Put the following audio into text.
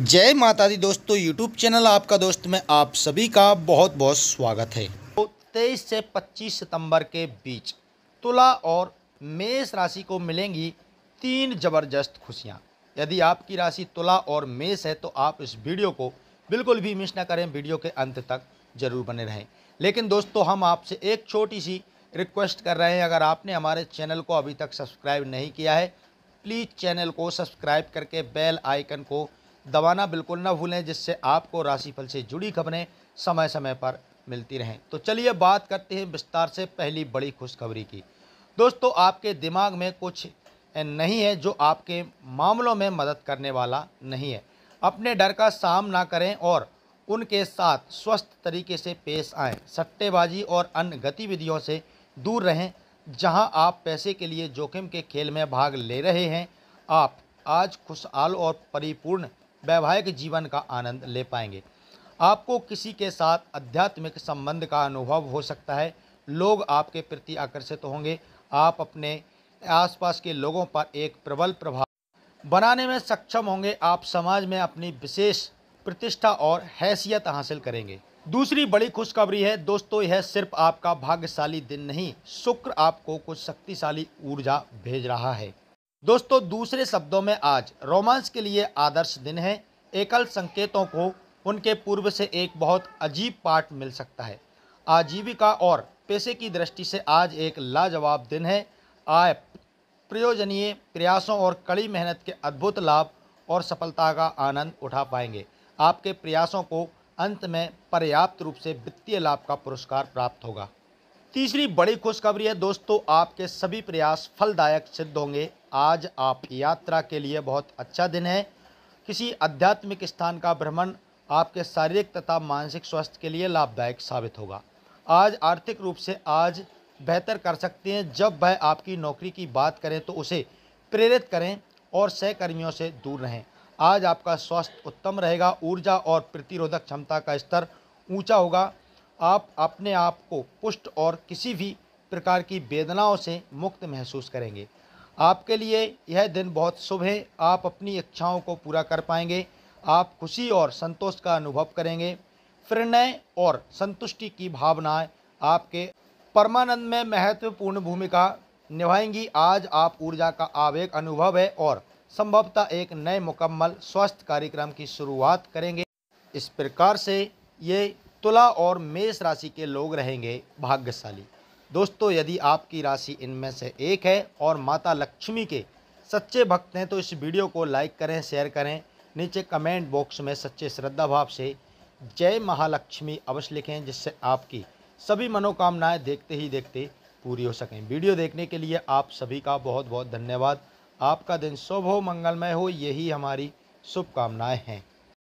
जय माता दी दोस्तों यूट्यूब चैनल आपका दोस्त में आप सभी का बहुत बहुत स्वागत है तो तेईस से पच्चीस सितंबर के बीच तुला और मेष राशि को मिलेंगी तीन जबरदस्त खुशियां यदि आपकी राशि तुला और मेष है तो आप इस वीडियो को बिल्कुल भी मिस ना करें वीडियो के अंत तक जरूर बने रहें लेकिन दोस्तों हम आपसे एक छोटी सी रिक्वेस्ट कर रहे हैं अगर आपने हमारे चैनल को अभी तक सब्सक्राइब नहीं किया है प्लीज़ चैनल को सब्सक्राइब करके बेल आइकन को दबाना बिल्कुल ना भूलें जिससे आपको राशिफल से जुड़ी खबरें समय समय पर मिलती रहें तो चलिए बात करते हैं विस्तार से पहली बड़ी खुशखबरी की दोस्तों आपके दिमाग में कुछ नहीं है जो आपके मामलों में मदद करने वाला नहीं है अपने डर का सामना करें और उनके साथ स्वस्थ तरीके से पेश आएँ सट्टेबाजी और अन्य गतिविधियों से दूर रहें जहां आप पैसे के लिए जोखिम के खेल में भाग ले रहे हैं आप आज खुशहाल और परिपूर्ण वैवाहिक जीवन का आनंद ले पाएंगे आपको किसी के साथ आध्यात्मिक संबंध का अनुभव हो सकता है लोग आपके प्रति आकर्षित होंगे आप अपने आसपास के लोगों पर एक प्रबल प्रभाव बनाने में सक्षम होंगे आप समाज में अपनी विशेष प्रतिष्ठा और हैसियत हासिल करेंगे दूसरी बड़ी खुशखबरी है दोस्तों यह सिर्फ आपका भाग्यशाली दिन नहीं शुक्र आपको कुछ शक्तिशाली ऊर्जा भेज रहा है दोस्तों दूसरे शब्दों में आज रोमांस के लिए आदर्श दिन है एकल संकेतों को उनके पूर्व से एक बहुत अजीब पाठ मिल सकता है आजीविका और पैसे की दृष्टि से आज एक लाजवाब दिन है आय प्रयोजनीय प्रयासों और कड़ी मेहनत के अद्भुत लाभ और सफलता का आनंद उठा पाएंगे आपके प्रयासों को अंत में पर्याप्त रूप से वित्तीय लाभ का पुरस्कार प्राप्त होगा तीसरी बड़ी खुशखबरी है दोस्तों आपके सभी प्रयास फलदायक सिद्ध होंगे आज आप यात्रा के लिए बहुत अच्छा दिन है किसी आध्यात्मिक स्थान का भ्रमण आपके शारीरिक तथा मानसिक स्वास्थ्य के लिए लाभदायक साबित होगा आज आर्थिक रूप से आज बेहतर कर सकते हैं जब वह आपकी नौकरी की बात करें तो उसे प्रेरित करें और सहकर्मियों से दूर रहें आज आपका स्वास्थ्य उत्तम रहेगा ऊर्जा और प्रतिरोधक क्षमता का स्तर ऊंचा होगा आप अपने आप को पुष्ट और किसी भी प्रकार की वेदनाओं से मुक्त महसूस करेंगे आपके लिए यह दिन बहुत शुभ है आप अपनी इच्छाओं को पूरा कर पाएंगे आप खुशी और संतोष का अनुभव करेंगे प्रणय और संतुष्टि की भावनाएं आपके परमानंद में महत्वपूर्ण भूमिका निभाएंगी आज आप ऊर्जा का आवेग अनुभव है और संभवतः एक नए मुकम्मल स्वस्थ कार्यक्रम की शुरुआत करेंगे इस प्रकार से ये तुला और मेष राशि के लोग रहेंगे भाग्यशाली दोस्तों यदि आपकी राशि इनमें से एक है और माता लक्ष्मी के सच्चे भक्त हैं तो इस वीडियो को लाइक करें शेयर करें नीचे कमेंट बॉक्स में सच्चे श्रद्धा भाव से जय महालक्ष्मी अवश्य लिखें जिससे आपकी सभी मनोकामनाएं देखते ही देखते पूरी हो सकें वीडियो देखने के लिए आप सभी का बहुत बहुत धन्यवाद आपका दिन शुभ हो मंगलमय हो यही हमारी शुभकामनाएँ हैं